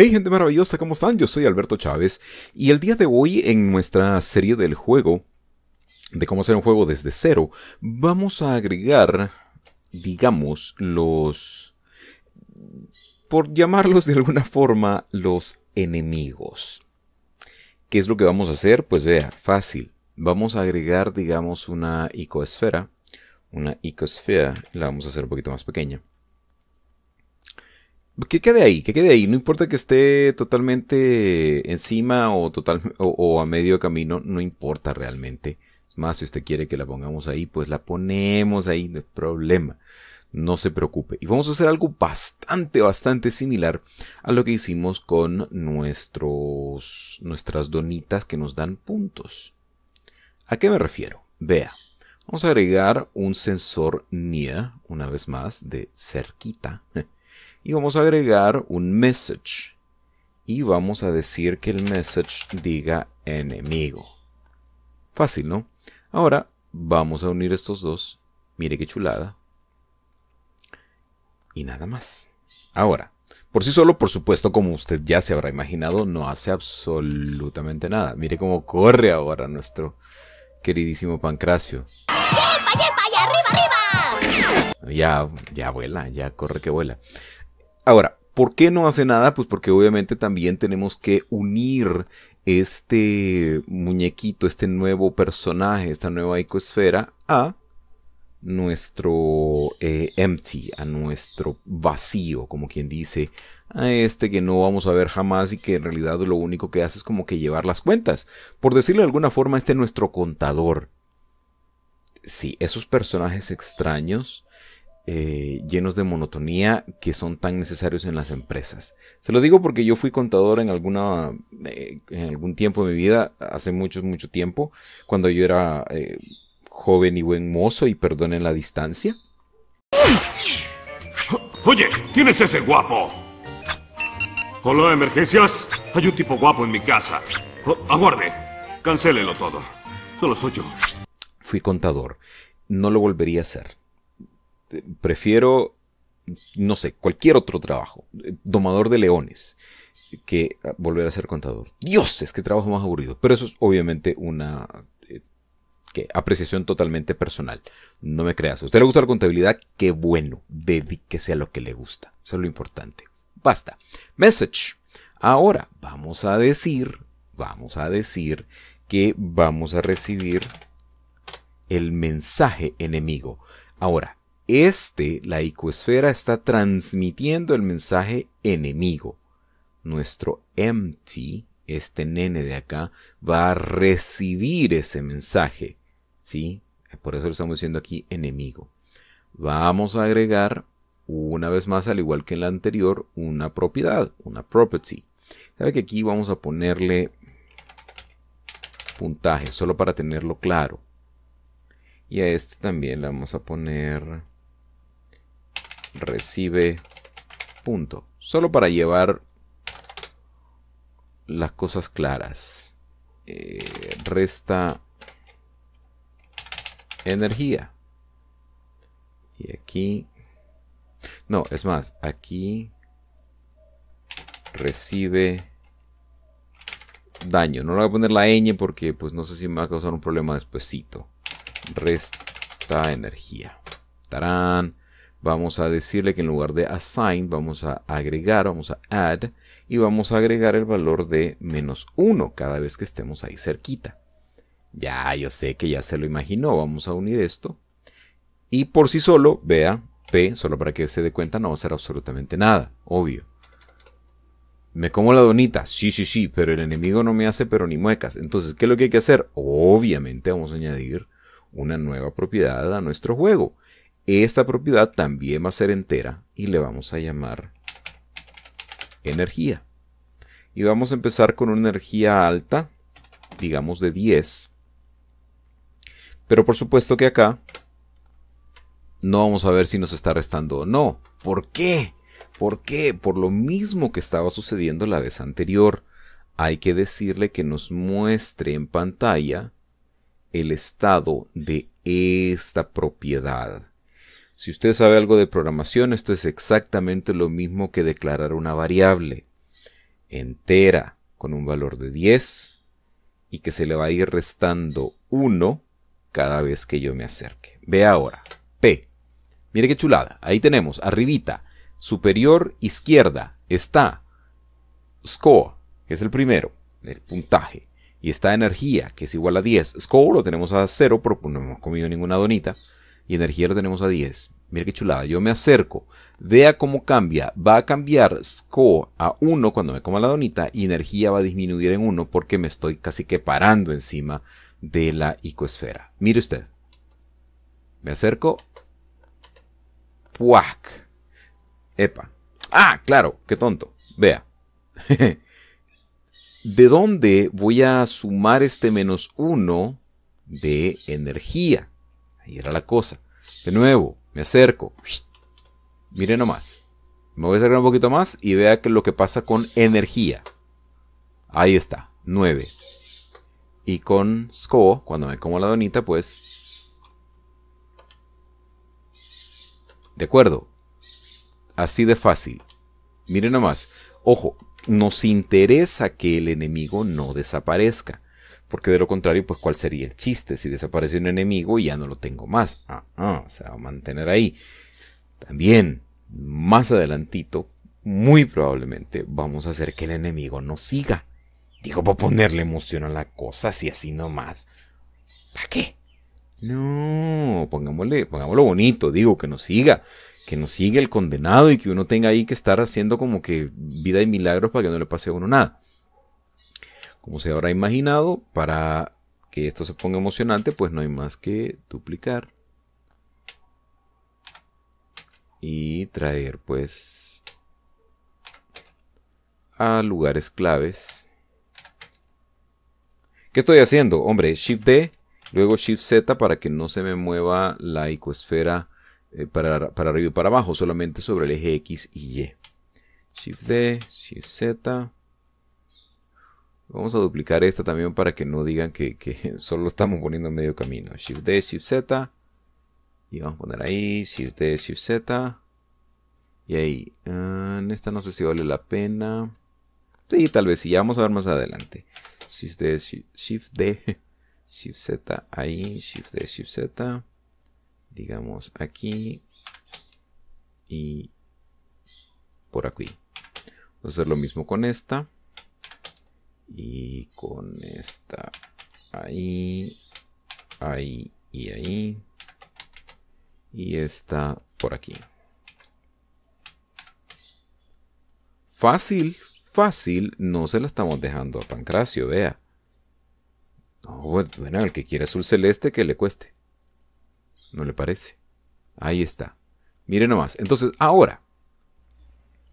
Hey gente maravillosa, ¿cómo están? Yo soy Alberto Chávez y el día de hoy en nuestra serie del juego, de cómo hacer un juego desde cero, vamos a agregar, digamos, los, por llamarlos de alguna forma, los enemigos. ¿Qué es lo que vamos a hacer? Pues vea, fácil. Vamos a agregar, digamos, una icosfera. Una icosfera, la vamos a hacer un poquito más pequeña que quede ahí, que quede ahí. No importa que esté totalmente encima o, total, a medio camino, no importa realmente. Más si usted quiere que la pongamos ahí, pues la ponemos ahí, no es problema. No se preocupe. Y vamos a hacer algo bastante, bastante similar a lo que hicimos con nuestros, nuestras donitas que nos dan puntos. ¿A qué me refiero? Vea. Vamos a agregar un sensor NIA, una vez más, de cerquita. Y vamos a agregar un message. Y vamos a decir que el message diga enemigo. Fácil, ¿no? Ahora vamos a unir estos dos. Mire qué chulada. Y nada más. Ahora, por sí solo, por supuesto, como usted ya se habrá imaginado, no hace absolutamente nada. Mire cómo corre ahora nuestro queridísimo Pancracio. ¡Vaya arriba, arriba! Ya, ya vuela, ya corre que vuela. Ahora, ¿por qué no hace nada? Pues porque obviamente también tenemos que unir este muñequito, este nuevo personaje, esta nueva ecosfera a nuestro eh, empty, a nuestro vacío, como quien dice, a este que no vamos a ver jamás y que en realidad lo único que hace es como que llevar las cuentas. Por decirlo de alguna forma, este es nuestro contador, sí, esos personajes extraños, eh, llenos de monotonía, que son tan necesarios en las empresas. Se lo digo porque yo fui contador en alguna, eh, en algún tiempo de mi vida, hace mucho, mucho tiempo, cuando yo era eh, joven y buen mozo, y perdonen la distancia. Oye, ¿quién es ese guapo? Hola, emergencias. Hay un tipo guapo en mi casa. Oh, aguarde, cancélelo todo. Solo soy yo fui contador. No lo volvería a hacer. Eh, prefiero, no sé, cualquier otro trabajo. Eh, domador de leones que ah, volver a ser contador. Dios, es que trabajo más aburrido. Pero eso es obviamente una eh, apreciación totalmente personal. No me creas. a usted le gusta la contabilidad, qué bueno. que sea lo que le gusta. Eso es lo importante. Basta. Message. Ahora vamos a decir, vamos a decir que vamos a recibir el mensaje enemigo. Ahora, este, la icosfera, está transmitiendo el mensaje enemigo. Nuestro empty, este nene de acá, va a recibir ese mensaje. ¿Sí? Por eso lo estamos diciendo aquí enemigo. Vamos a agregar, una vez más, al igual que en la anterior, una propiedad, una property. Sabe que aquí vamos a ponerle puntaje, solo para tenerlo claro. Y a este también le vamos a poner recibe punto. Solo para llevar las cosas claras. Eh, resta energía. Y aquí... No, es más, aquí recibe daño. No le voy a poner la ñ porque pues no sé si me va a causar un problema despuesito resta energía. Tarán. Vamos a decirle que en lugar de assign vamos a agregar, vamos a add y vamos a agregar el valor de menos 1 cada vez que estemos ahí cerquita. Ya, yo sé que ya se lo imaginó, vamos a unir esto. Y por sí solo, vea, P, solo para que se dé cuenta, no va a ser absolutamente nada, obvio. ¿Me como la donita? Sí, sí, sí, pero el enemigo no me hace pero ni muecas. Entonces, ¿qué es lo que hay que hacer? Obviamente vamos a añadir una nueva propiedad a nuestro juego. Esta propiedad también va a ser entera y le vamos a llamar energía. Y vamos a empezar con una energía alta, digamos de 10. Pero por supuesto que acá no vamos a ver si nos está restando o no. ¿Por qué? ¿Por qué? Por lo mismo que estaba sucediendo la vez anterior. Hay que decirle que nos muestre en pantalla el estado de esta propiedad. Si usted sabe algo de programación, esto es exactamente lo mismo que declarar una variable entera con un valor de 10 y que se le va a ir restando 1 cada vez que yo me acerque. Ve ahora, P. Mire qué chulada, ahí tenemos, arribita, superior izquierda, está, score, que es el primero, el puntaje y esta energía, que es igual a 10. Score lo tenemos a 0 porque no hemos comido ninguna donita. Y energía lo tenemos a 10. Mira qué chulada. Yo me acerco. Vea cómo cambia. Va a cambiar score a 1 cuando me coma la donita. Y energía va a disminuir en 1 porque me estoy casi que parando encima de la icosfera. Mire usted. Me acerco. ¡Puac! Epa. Ah, claro. Qué tonto. Vea. ¿de dónde voy a sumar este menos 1 de energía? Ahí era la cosa. De nuevo, me acerco. Mire nomás. Me voy a acercar un poquito más y vea que lo que pasa con energía. Ahí está, 9. Y con score, cuando me como la donita, pues... De acuerdo. Así de fácil. Mire nomás. Ojo, nos interesa que el enemigo no desaparezca. Porque de lo contrario, pues cuál sería el chiste si desaparece un enemigo y ya no lo tengo más. Ah, ah, se va a mantener ahí. También, más adelantito, muy probablemente vamos a hacer que el enemigo nos siga. Digo, para ponerle emoción a la cosa, si así nomás. ¿Para qué? No, pongámosle, pongámoslo bonito, digo, que nos siga, que nos sigue el condenado y que uno tenga ahí que estar haciendo como que vida y milagros para que no le pase a uno nada. Como se habrá imaginado, para que esto se ponga emocionante, pues no hay más que duplicar y traer pues a lugares claves. ¿Qué estoy haciendo? Hombre, Shift D, luego Shift Z para que no se me mueva la icoesfera eh, para, arriba y para abajo, solamente sobre el eje X y Y. Shift D, Shift Z. Vamos a duplicar esta también para que no digan que, solo estamos poniendo medio camino. Shift D, Shift Z. Y vamos a poner ahí, Shift D, Shift Z. Y ahí, ah, en esta no sé si vale la pena. Sí, tal vez sí, ya vamos a ver más adelante. Shift D, Shift, shift D, Shift Z, ahí, Shift D, Shift Z digamos aquí y por aquí. Vamos a hacer lo mismo con esta y con esta ahí, ahí y ahí y esta por aquí. Fácil, fácil, no se la estamos dejando a Pancracio, vea. bueno, el que quiera azul celeste que le cueste. ¿No le parece? Ahí está. Mire nomás. Entonces, ahora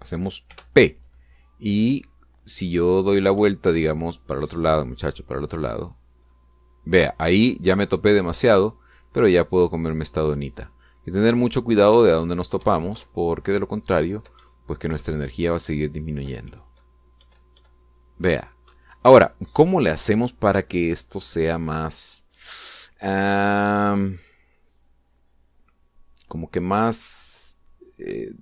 hacemos P. Y si yo doy la vuelta, digamos, para el otro lado, muchacho para el otro lado. Vea, ahí ya me topé demasiado, pero ya puedo comerme esta donita. Y tener mucho cuidado de a dónde nos topamos, porque de lo contrario, pues que nuestra energía va a seguir disminuyendo. Vea. Ahora, ¿cómo le hacemos para que esto sea más... Ah, como que más, eh,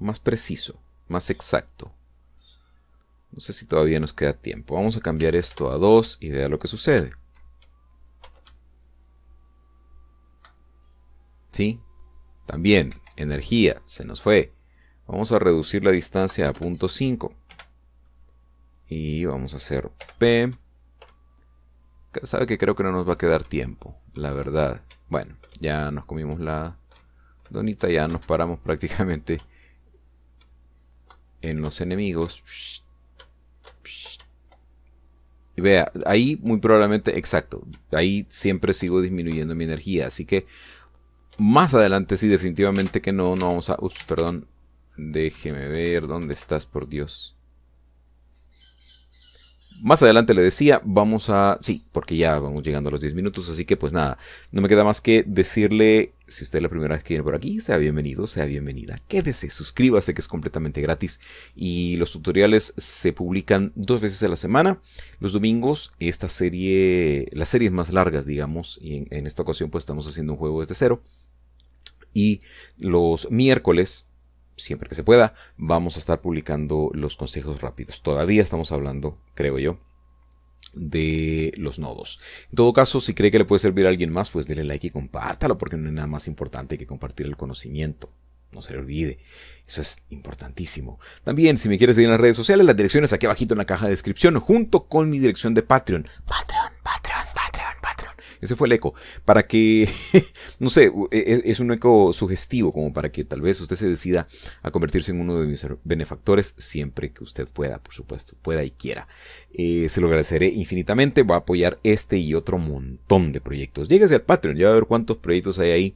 más preciso, más exacto. No sé si todavía nos queda tiempo. Vamos a cambiar esto a 2 y vea lo que sucede. ¿Sí? También, energía, se nos fue. Vamos a reducir la distancia a 0.5. Y vamos a hacer P. Sabe que creo que no nos va a quedar tiempo la verdad. Bueno, ya nos comimos la donita, ya nos paramos prácticamente en los enemigos. Y vea, ahí muy probablemente, exacto, ahí siempre sigo disminuyendo mi energía, así que más adelante sí definitivamente que no, no vamos a... Ups, perdón, déjeme ver, ¿dónde estás por Dios? Más adelante le decía, vamos a... Sí, porque ya vamos llegando a los 10 minutos, así que pues nada, no me queda más que decirle, si usted es la primera vez que viene por aquí, sea bienvenido, sea bienvenida. Quédese, suscríbase, que es completamente gratis. Y los tutoriales se publican dos veces a la semana. Los domingos, esta serie, las series más largas, digamos, y en, en esta ocasión pues estamos haciendo un juego desde cero. Y los miércoles, siempre que se pueda, vamos a estar publicando los consejos rápidos. Todavía estamos hablando, creo yo, de los nodos. En todo caso, si cree que le puede servir a alguien más, pues dele like y compártalo, porque no hay nada más importante que compartir el conocimiento. No se le olvide. Eso es importantísimo. También, si me quieres seguir en las redes sociales, las direcciones aquí abajito en la caja de descripción, junto con mi dirección de Patreon ese fue el eco. Para que, no sé, e, e, es, un eco sugestivo, como para que tal vez usted se decida a convertirse en uno de mis benefactores siempre que usted pueda, por supuesto, pueda y quiera. Eh, se lo agradeceré infinitamente. Va a apoyar este y otro montón de proyectos. Lléguese al Patreon, ya va a ver cuántos proyectos hay ahí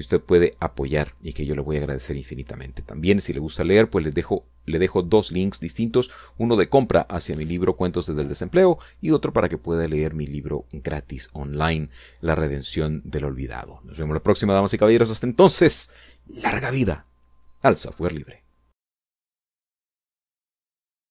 usted puede apoyar y que yo le voy a agradecer infinitamente. También, si le gusta leer, pues les dejo, le dejo dos links distintos, uno de compra hacia mi libro Cuentos desde el desempleo y otro para que pueda leer mi libro gratis online, La redención del olvidado. Nos vemos la próxima, damas y caballeros. Hasta entonces, larga vida al software libre.